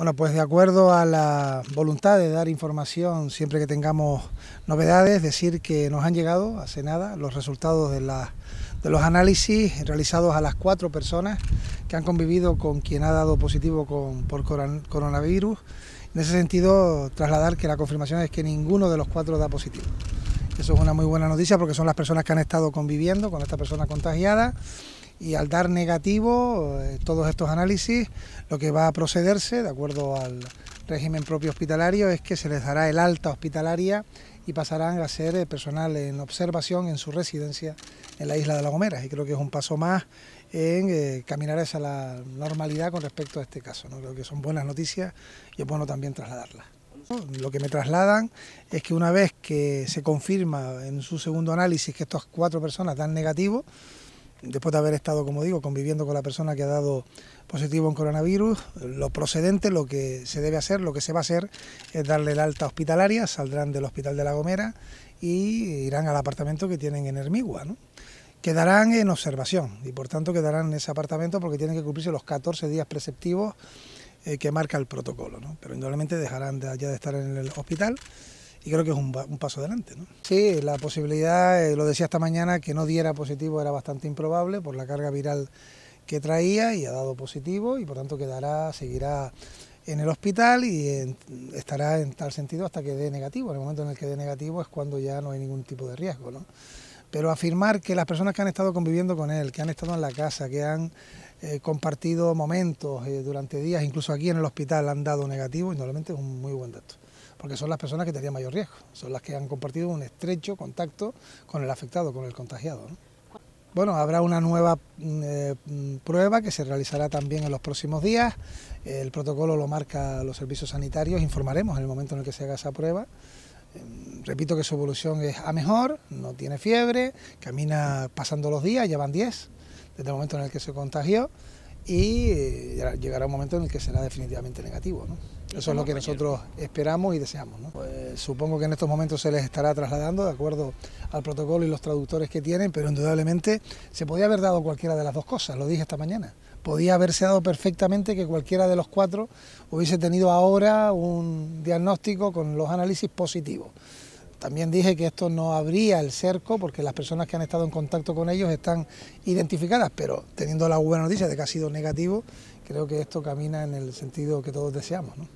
Bueno, pues de acuerdo a la voluntad de dar información siempre que tengamos novedades, decir que nos han llegado hace nada los resultados de, los análisis realizados a las cuatro personas que han convivido con quien ha dado positivo por coronavirus. En ese sentido, trasladar que la confirmación es que ninguno de los cuatro da positivo. Eso es una muy buena noticia porque son las personas que han estado conviviendo con esta persona contagiada y al dar negativo eh, todos estos análisis, lo que va a procederse, de acuerdo al régimen propio hospitalario, es que se les dará el alta hospitalaria y pasarán a ser eh, personal en observación en su residencia en la isla de La Gomera. Y creo que es un paso más en eh, caminar hacia la normalidad con respecto a este caso. ¿no? Creo que son buenas noticias y es bueno también trasladarlas. Lo que me trasladan es que una vez que se confirma en su segundo análisis que estas cuatro personas dan negativo, después de haber estado, como digo, conviviendo con la persona que ha dado positivo en coronavirus, lo procedente, lo que se debe hacer, lo que se va a hacer, es darle el alta hospitalaria, saldrán del Hospital de La Gomera y irán al apartamento que tienen en Hermigua, ¿no? Quedarán en observación y por tanto quedarán en ese apartamento porque tienen que cumplirse los 14 días preceptivos eh, que marca el protocolo, ¿no? Pero indudablemente dejarán de, ya de estar en el hospital y creo que es un, un paso adelante. ¿no? Sí, la posibilidad, eh, lo decía esta mañana, que no diera positivo era bastante improbable por la carga viral que traía y ha dado positivo y por tanto quedará, seguirá en el hospital y estará en tal sentido hasta que dé negativo. En el momento en el que dé negativo es cuando ya no hay ningún tipo de riesgo. ¿no? Pero afirmar que las personas que han estado conviviendo con él, que han estado en la casa, que han eh, compartido momentos eh, durante días, incluso aquí en el hospital, han dado negativo, ...y normalmente es un muy buen dato porque son las personas que tenían mayor riesgo, son las que han compartido un estrecho contacto con el afectado, con el contagiado. Bueno, habrá una nueva mm, eh, mm, prueba que se realizará también en los próximos días. El protocolo lo marca los servicios sanitarios, informaremos en el momento en el que se haga esa prueba. Em, repito que su evolución es a mejor, no tiene fiebre, camina pasando los días, ya van 10 desde el momento en el que se contagió y eh, llegará un momento en el que será definitivamente negativo. Eso es lo que nosotros esperamos y deseamos. Pues, supongo que en estos momentos se les estará trasladando de acuerdo al protocolo y los traductores que tienen, pero indudablemente se podía haber dado cualquiera de las dos cosas, lo dije esta mañana. Podía haberse dado perfectamente que cualquiera de los cuatro hubiese tenido ahora un diagnóstico con los análisis positivos. También dije que esto no abría el cerco porque las personas que han estado en contacto con ellos están identificadas, pero teniendo la buena noticia de que ha sido negativo, creo que esto camina en el sentido que todos deseamos.